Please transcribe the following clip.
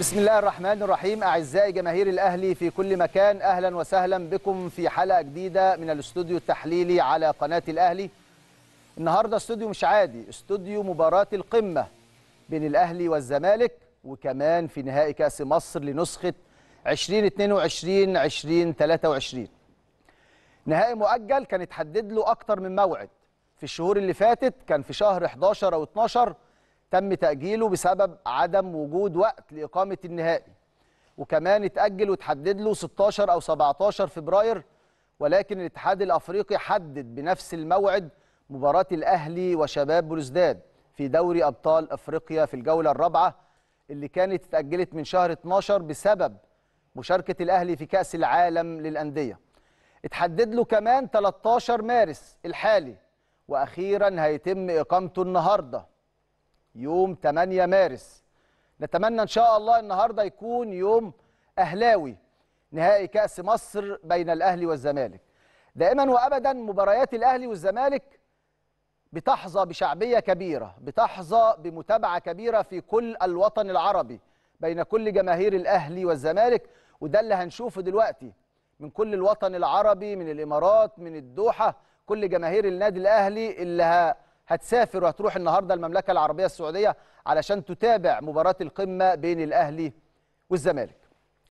بسم الله الرحمن الرحيم أعزائي جماهير الأهلي في كل مكان أهلا وسهلا بكم في حلقة جديدة من الاستوديو التحليلي على قناة الأهلي النهاردة استوديو مش عادي استوديو مباراة القمة بين الأهلي والزمالك وكمان في نهائي كأس مصر لنسخة 2022-2023 نهائي مؤجل كان اتحدد له أكتر من موعد في الشهور اللي فاتت كان في شهر 11 أو 12 تم تأجيله بسبب عدم وجود وقت لإقامة النهائي وكمان اتأجل وتحدد له 16 أو 17 فبراير ولكن الاتحاد الأفريقي حدد بنفس الموعد مباراة الأهلي وشباب بلوزداد في دوري أبطال أفريقيا في الجولة الرابعة اللي كانت اتأجلت من شهر 12 بسبب مشاركة الأهلي في كأس العالم للأندية اتحدد له كمان 13 مارس الحالي وأخيرا هيتم إقامته النهارده يوم 8 مارس نتمنى ان شاء الله النهارده يكون يوم اهلاوي نهائي كاس مصر بين الاهلي والزمالك دائما وابدا مباريات الاهلي والزمالك بتحظى بشعبيه كبيره بتحظى بمتابعه كبيره في كل الوطن العربي بين كل جماهير الاهلي والزمالك وده اللي هنشوفه دلوقتي من كل الوطن العربي من الامارات من الدوحه كل جماهير النادي الاهلي اللي هتسافر وهتروح النهارده المملكه العربيه السعوديه علشان تتابع مباراه القمه بين الاهلي والزمالك